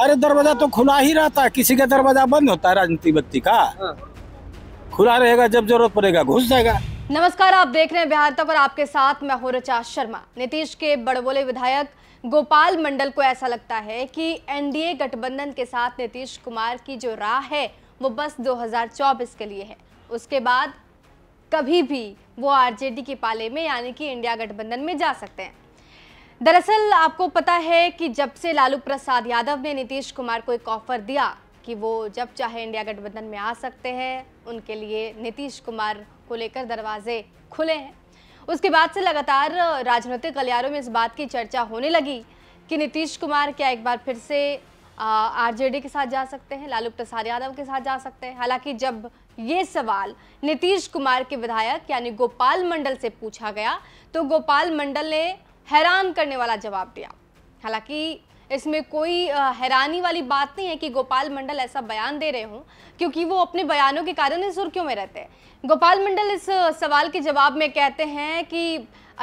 अरे दरवाजा तो खुला ही रहता है किसी का दरवाजा बंद होता है राजनीति व्यक्ति का हाँ। खुला रहेगा जब जरूरत पड़ेगा घुस जाएगा नमस्कार आप देख रहे हैं बिहार तक और आपके साथ मैं हूं रचा शर्मा नीतीश के बड़बोले विधायक गोपाल मंडल को ऐसा लगता है कि एनडीए गठबंधन के साथ नीतीश कुमार की जो राह है वो बस 2024 के लिए है उसके बाद कभी भी वो आरजेडी के पाले में यानी कि इंडिया गठबंधन में जा सकते हैं दरअसल आपको पता है कि जब से लालू प्रसाद यादव ने नीतीश कुमार को एक ऑफर दिया कि वो जब चाहे इंडिया गठबंधन में आ सकते हैं उनके लिए नीतीश कुमार को लेकर दरवाजे खुले हैं उसके बाद से लगातार राजनीतिक गलियारों में इस बात की चर्चा होने लगी कि नीतीश कुमार क्या एक बार फिर से आरजेडी के साथ जा सकते हैं लालू प्रसाद यादव के साथ जा सकते हैं हालांकि जब ये सवाल नीतीश कुमार के विधायक यानी गोपाल मंडल से पूछा गया तो गोपाल मंडल ने हैरान करने वाला जवाब दिया हालांकि इसमें कोई हैरानी वाली बात नहीं है कि गोपाल मंडल ऐसा बयान दे रहे हों क्योंकि वो अपने बयानों के कारण इस सुर्खियों में रहते हैं गोपाल मंडल इस सवाल के जवाब में कहते हैं कि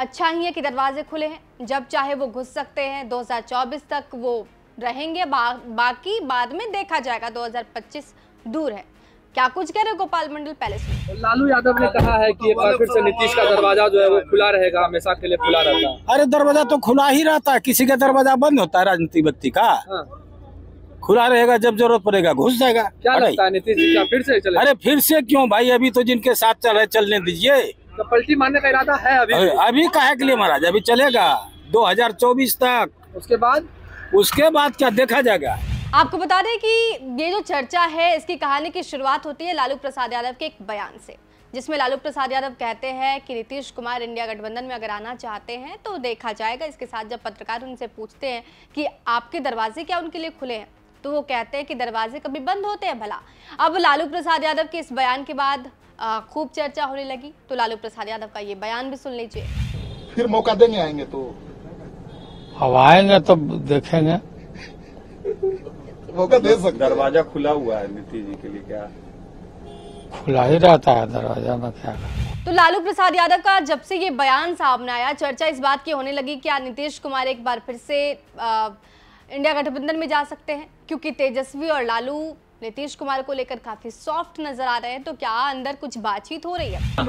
अच्छा ही है कि दरवाजे खुले हैं जब चाहे वो घुस सकते हैं 2024 तक वो रहेंगे बा, बाकी बाद में देखा जाएगा 2025 दूर है क्या कुछ कह रहे हो गोपाल मंडल पैलेस में लालू यादव ने कहा है कि एक बार फिर से नीतीश का दरवाजा जो है वो खुला रहेगा हमेशा के लिए खुला रहता है अरे दरवाजा तो खुला ही रहता है किसी का दरवाजा बंद होता है राजनीति बत्ती का हाँ। खुला रहेगा जब जरूरत पड़ेगा घुस जाएगा क्या लगता है नीतीश जी क्या फिर से चले अरे फिर से क्यों भाई अभी तो जिनके साथ चल रहे चलने दीजिए तो पलटी मारने का इरादा है अभी अभी कहे के लिए महाराज अभी चलेगा 2024 तक उसके बाद उसके बाद क्या देखा जाएगा आपको बता दें कि ये जो चर्चा है इसकी कहानी की शुरुआत होती है लालू प्रसाद यादव के एक बयान से जिसमें लालू प्रसाद यादव कहते हैं कि नीतीश कुमार इंडिया गठबंधन में अगर आना चाहते हैं तो देखा जाएगा इसके साथ जब पत्रकार उनसे पूछते हैं कि आपके दरवाजे क्या उनके लिए खुले हैं तो वो कहते हैं कि दरवाजे कभी बंद होते हैं भला अब लालू प्रसाद यादव के इस बयान के बाद खूब चर्चा होने लगी तो लालू प्रसाद यादव का ये बयान भी सुन लीजिए फिर मौका देंगे आएंगे तो अब आएंगे तब तो देखेंगे मौका दे सकते दरवाजा खुला हुआ है नीतीश जी के लिए क्या खुला ही रहता है दरवाजा में क्या तो लालू प्रसाद यादव का जब से ये बयान सामने आया चर्चा इस बात की होने लगी क्या नीतीश कुमार एक बार फिर से आ, इंडिया गठबंधन में जा सकते हैं क्योंकि तेजस्वी और लालू नीतीश कुमार को लेकर काफी सॉफ्ट नजर आ रहे हैं तो क्या अंदर कुछ बातचीत हो रही है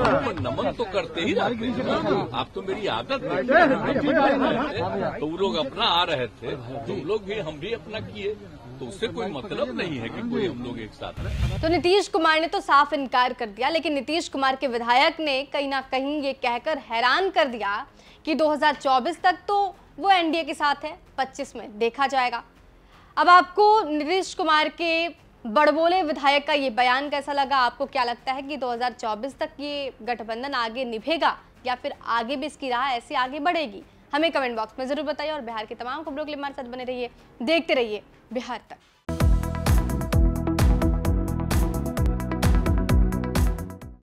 नमन तो करते ही रहते आप तो मेरी आदत है तो लोग अपना आ रहे थे तुम लोग भी हम भी अपना किए तो उससे कोई मतलब नहीं है कि कोई हम लोग एक साथ रहे तो नीतीश कुमार ने तो साफ इनकार कर दिया लेकिन नीतीश कुमार के विधायक ने कहीं ना कहीं ये कहकर हैरान कर दिया कि 2024 तक तो वो एनडीए के साथ है 25 में देखा जाएगा अब आपको नीतीश कुमार के बड़बोले विधायक का ये बयान कैसा लगा आपको क्या लगता है कि दो तक ये गठबंधन आगे निभेगा या फिर आगे भी इसकी राह ऐसी आगे बढ़ेगी हमें कमेंट बॉक्स में ज़रूर बताइए और बिहार की तमाम खबरों के लिए हमारे साथ बने रहिए देखते रहिए बिहार तक